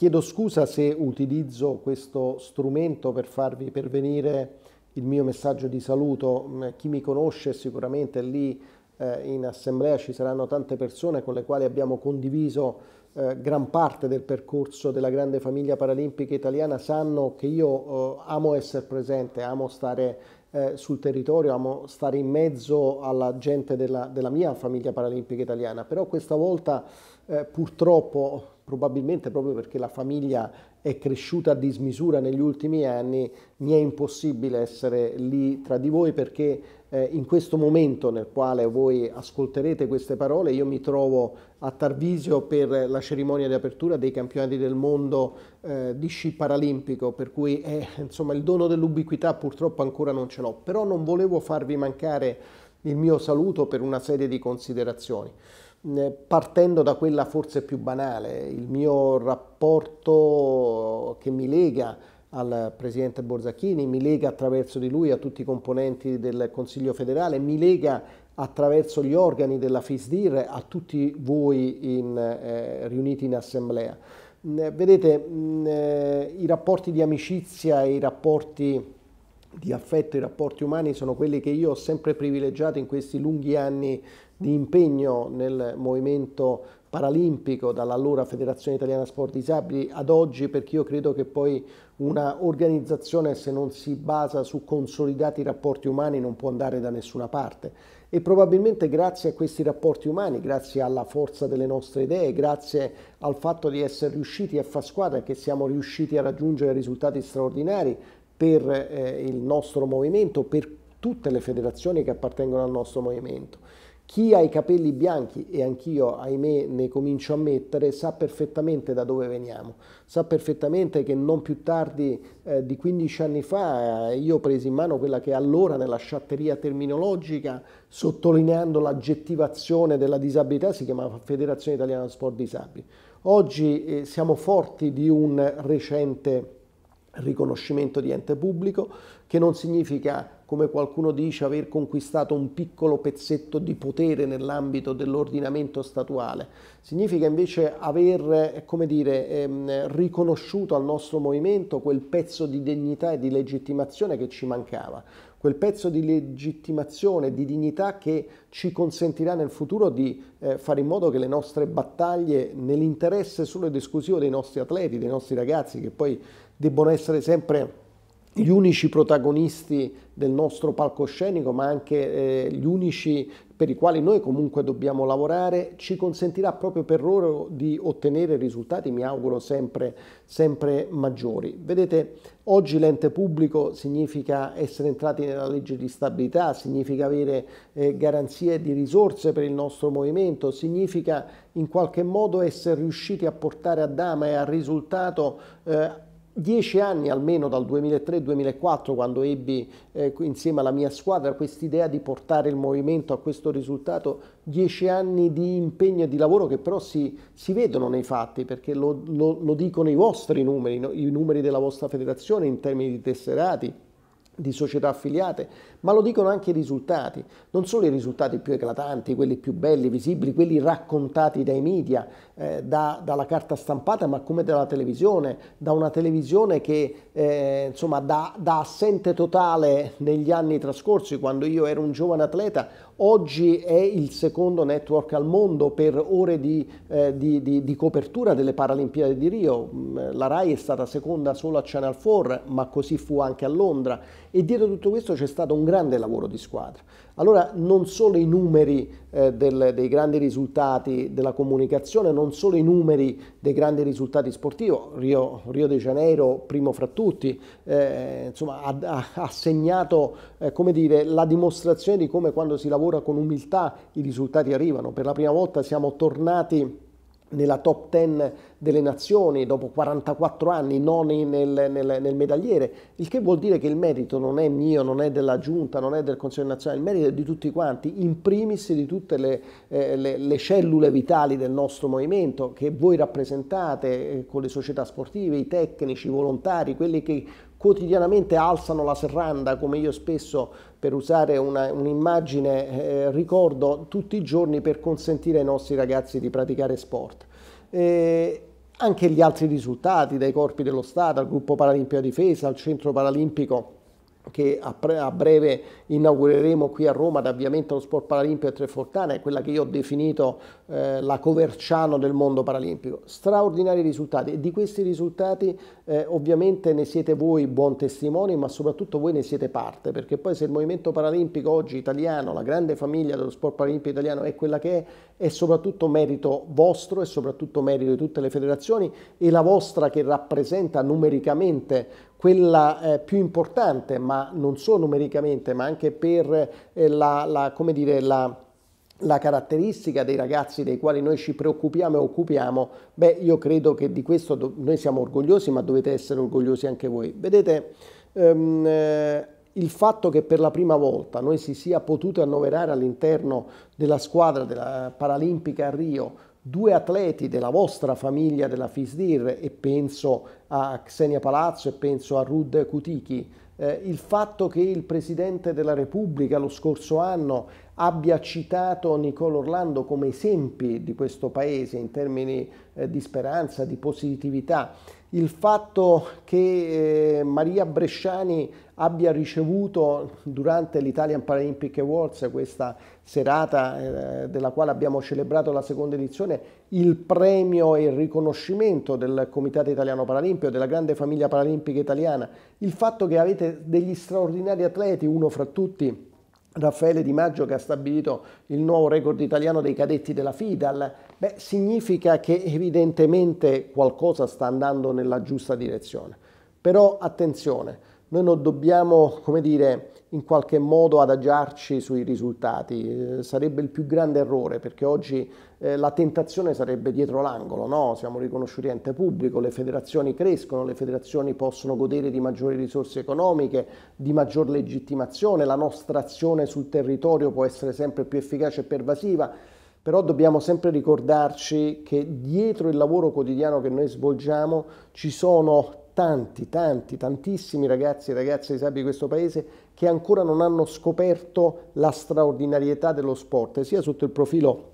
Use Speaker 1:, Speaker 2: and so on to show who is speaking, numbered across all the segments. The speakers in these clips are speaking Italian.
Speaker 1: Chiedo scusa se utilizzo questo strumento per farvi pervenire il mio messaggio di saluto. Mm, chi mi conosce sicuramente lì eh, in assemblea ci saranno tante persone con le quali abbiamo condiviso eh, gran parte del percorso della grande famiglia paralimpica italiana sanno che io eh, amo essere presente, amo stare eh, sul territorio, amo stare in mezzo alla gente della, della mia famiglia paralimpica italiana, però questa volta eh, purtroppo, probabilmente proprio perché la famiglia è cresciuta a dismisura negli ultimi anni, mi è impossibile essere lì tra di voi perché eh, in questo momento nel quale voi ascolterete queste parole, io mi trovo a Tarvisio per la cerimonia di apertura dei campionati del mondo eh, di sci paralimpico, per cui eh, insomma, il dono dell'ubiquità purtroppo ancora non ce l'ho, però non volevo farvi mancare il mio saluto per una serie di considerazioni mm, partendo da quella forse più banale, il mio rapporto che mi lega al Presidente Borzacchini, mi lega attraverso di lui a tutti i componenti del Consiglio federale, mi lega attraverso gli organi della FISDIR a tutti voi in, eh, riuniti in assemblea. Mm, eh, vedete, mh, mm, eh, i rapporti di amicizia i rapporti di affetto, i rapporti umani sono quelli che io ho sempre privilegiato in questi lunghi anni di impegno nel movimento paralimpico, dall'allora Federazione Italiana Sport Disabili ad oggi, perché io credo che poi una organizzazione se non si basa su consolidati rapporti umani non può andare da nessuna parte e probabilmente grazie a questi rapporti umani, grazie alla forza delle nostre idee, grazie al fatto di essere riusciti a far squadra, che siamo riusciti a raggiungere risultati straordinari per eh, il nostro movimento, per tutte le federazioni che appartengono al nostro movimento. Chi ha i capelli bianchi, e anch'io ahimè ne comincio a mettere, sa perfettamente da dove veniamo, sa perfettamente che non più tardi eh, di 15 anni fa eh, io presi in mano quella che allora nella sciatteria terminologica, sottolineando l'aggettivazione della disabilità, si chiamava Federazione Italiana Sport Disabili. Oggi eh, siamo forti di un recente riconoscimento di ente pubblico che non significa come qualcuno dice, aver conquistato un piccolo pezzetto di potere nell'ambito dell'ordinamento statuale, significa invece aver eh, come dire, ehm, riconosciuto al nostro movimento quel pezzo di dignità e di legittimazione che ci mancava, quel pezzo di legittimazione, di dignità che ci consentirà nel futuro di eh, fare in modo che le nostre battaglie nell'interesse solo ed esclusivo dei nostri atleti, dei nostri ragazzi, che poi debbono essere sempre gli unici protagonisti del nostro palcoscenico, ma anche eh, gli unici per i quali noi comunque dobbiamo lavorare, ci consentirà proprio per loro di ottenere risultati, mi auguro, sempre, sempre maggiori. Vedete, oggi l'ente pubblico significa essere entrati nella legge di stabilità, significa avere eh, garanzie di risorse per il nostro movimento, significa in qualche modo essere riusciti a portare a dama e a risultato eh, dieci anni almeno dal 2003-2004 quando ebbi eh, insieme alla mia squadra quest'idea di portare il movimento a questo risultato, dieci anni di impegno e di lavoro che però si, si vedono nei fatti perché lo, lo, lo dicono i vostri numeri, no? i numeri della vostra federazione in termini di tesserati, di società affiliate ma lo dicono anche i risultati, non solo i risultati più eclatanti, quelli più belli, visibili, quelli raccontati dai media, eh, da, dalla carta stampata, ma come dalla televisione, da una televisione che eh, insomma da, da assente totale negli anni trascorsi, quando io ero un giovane atleta, oggi è il secondo network al mondo per ore di, eh, di, di, di, copertura delle Paralimpiadi di Rio. Mm, la RAI è stata seconda solo a Channel 4, ma così fu anche a Londra. E dietro tutto questo c'è stato un grande lavoro di squadra. Allora non solo i numeri eh, del, dei grandi risultati della comunicazione, non solo i numeri dei grandi risultati sportivi, Rio, Rio de Janeiro primo fra tutti, eh, insomma, ha, ha segnato eh, dire, la dimostrazione di come quando si lavora con umiltà i risultati arrivano. Per la prima volta siamo tornati nella top 10 delle nazioni dopo 44 anni, noni nel, nel, nel, medagliere, il che vuol dire che il merito non è mio, non è della giunta, non è del Consiglio nazionale, il merito è di tutti quanti, in primis di tutte le, eh, le, le cellule vitali del nostro movimento che voi rappresentate eh, con le società sportive, i tecnici, i volontari, quelli che quotidianamente alzano la serranda, come io spesso, per usare un'immagine, eh, ricordo tutti i giorni per consentire ai nostri ragazzi di praticare sport. Eh, anche gli altri risultati, dai corpi dello Stato, al gruppo paralimpico difesa, al centro paralimpico che a, breve inaugureremo qui a Roma d'avviamento allo sport paralimpico a Trefortana, è quella che io ho definito eh, la Coverciano del mondo paralimpico. Straordinari risultati e di questi risultati eh, ovviamente ne siete voi buon testimoni, ma soprattutto voi ne siete parte, perché poi se il movimento paralimpico oggi italiano, la grande famiglia dello sport paralimpico italiano è quella che è, è soprattutto merito vostro e soprattutto merito di tutte le federazioni e la vostra che rappresenta numericamente quella eh, più importante, ma non solo numericamente, ma anche per eh, la, la, come dire, la, la caratteristica dei ragazzi dei quali noi ci preoccupiamo e occupiamo, beh, io credo che di questo noi siamo orgogliosi, ma dovete essere orgogliosi anche voi. Vedete, ehm, eh, il fatto che per la prima volta noi si sia potuti annoverare all'interno della squadra della Paralimpica a Rio due atleti della vostra famiglia della FISDIR e penso a Xenia Palazzo e penso a Rud Kutiki, eh, il fatto che il Presidente della Repubblica lo scorso anno abbia citato Nicola Orlando come esempi di questo paese in termini eh, di speranza, di positività. Il fatto che eh, Maria Bresciani abbia ricevuto durante l'Italian Paralympic Awards, questa serata eh, della quale abbiamo celebrato la seconda edizione, il premio e il riconoscimento del Comitato Italiano Paralimpico, della grande famiglia paralimpica italiana, il fatto che avete degli straordinari atleti, uno fra tutti, Raffaele Di Maggio che ha stabilito il nuovo record italiano dei cadetti della FIDAL, beh, significa che evidentemente qualcosa sta andando nella giusta direzione. Però attenzione, noi non dobbiamo, come dire, in qualche modo adagiarci sui risultati. Eh, sarebbe il più grande errore perché oggi eh, la tentazione sarebbe dietro l'angolo, no? siamo riconosciuti ente pubblico, le federazioni crescono, le federazioni possono godere di maggiori risorse economiche, di maggior legittimazione, la nostra azione sul territorio può essere sempre più efficace e pervasiva. Però dobbiamo sempre ricordarci che dietro il lavoro quotidiano che noi svolgiamo ci sono tanti, tanti, tantissimi ragazzi e ragazze disabili di questo paese che ancora non hanno scoperto la straordinarietà dello sport, sia sotto il profilo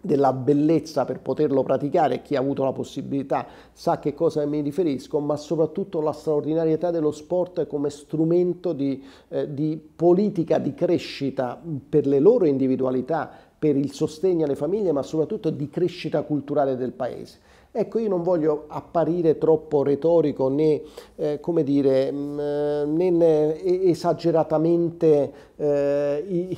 Speaker 1: della bellezza per poterlo praticare, chi ha avuto la possibilità sa a che cosa mi riferisco, ma soprattutto la straordinarietà dello sport come strumento di, eh, di politica di crescita per le loro individualità, per il sostegno alle famiglie, ma soprattutto di crescita culturale del paese. Ecco, io non voglio apparire troppo retorico né, eh, come dire, mh, mm, né esageratamente, eh,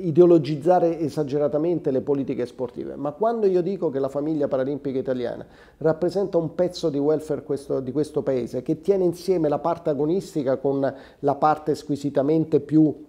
Speaker 1: ideologizzare esageratamente le politiche sportive, ma quando io dico che la famiglia paralimpica italiana rappresenta un pezzo di welfare questo, di questo paese che tiene insieme la parte agonistica con la parte squisitamente più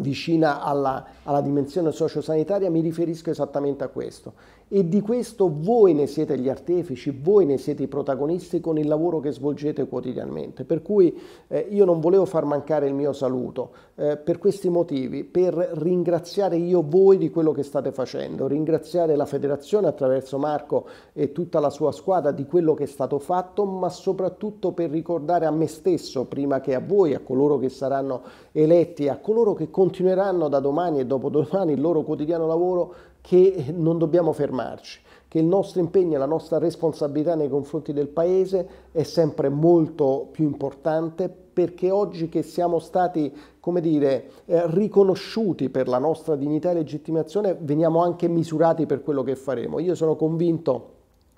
Speaker 1: vicina alla, alla, dimensione sociosanitaria, mi riferisco esattamente a questo. E di questo voi ne siete gli artefici, voi ne siete i protagonisti con il lavoro che svolgete quotidianamente. Per cui eh, io non volevo far mancare il mio saluto eh, per questi motivi, per ringraziare io voi di quello che state facendo, ringraziare la federazione attraverso Marco e tutta la sua squadra di quello che è stato fatto, ma soprattutto per ricordare a me stesso, prima che a voi, a coloro che saranno eletti, a coloro che continuano continueranno da domani e dopodomani il loro quotidiano lavoro che non dobbiamo fermarci, che il nostro impegno e la nostra responsabilità nei confronti del Paese è sempre molto più importante perché oggi che siamo stati come dire, eh, riconosciuti per la nostra dignità e legittimazione, veniamo anche misurati per quello che faremo. Io sono convinto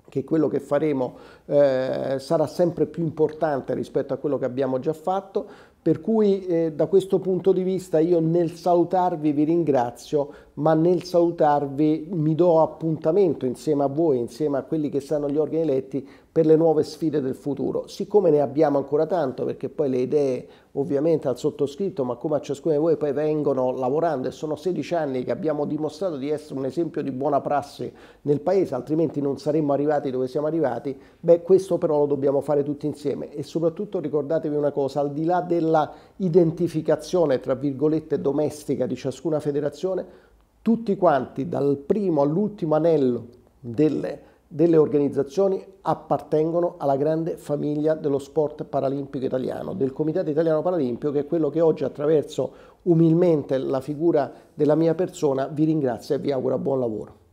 Speaker 1: che quello che faremo eh, sarà sempre più importante rispetto a quello che abbiamo già fatto per cui eh, da questo punto di vista io nel salutarvi vi ringrazio, ma nel salutarvi mi do appuntamento insieme a voi, insieme a quelli che saranno gli organi eletti per le nuove sfide del futuro. Siccome ne abbiamo ancora tanto, perché poi le idee ovviamente al sottoscritto, ma come a ciascuno di voi poi vengono lavorando e sono 16 anni che abbiamo dimostrato di essere un esempio di buona prassi nel Paese, altrimenti non saremmo arrivati dove siamo arrivati, beh questo però lo dobbiamo fare tutti insieme e soprattutto ricordatevi una cosa, al di là della identificazione tra virgolette domestica di ciascuna federazione, tutti quanti dal primo all'ultimo anello delle delle organizzazioni appartengono alla grande famiglia dello sport paralimpico italiano, del Comitato Italiano Paralimpico, che è quello che oggi attraverso umilmente la figura della mia persona vi ringrazia e vi augura buon lavoro.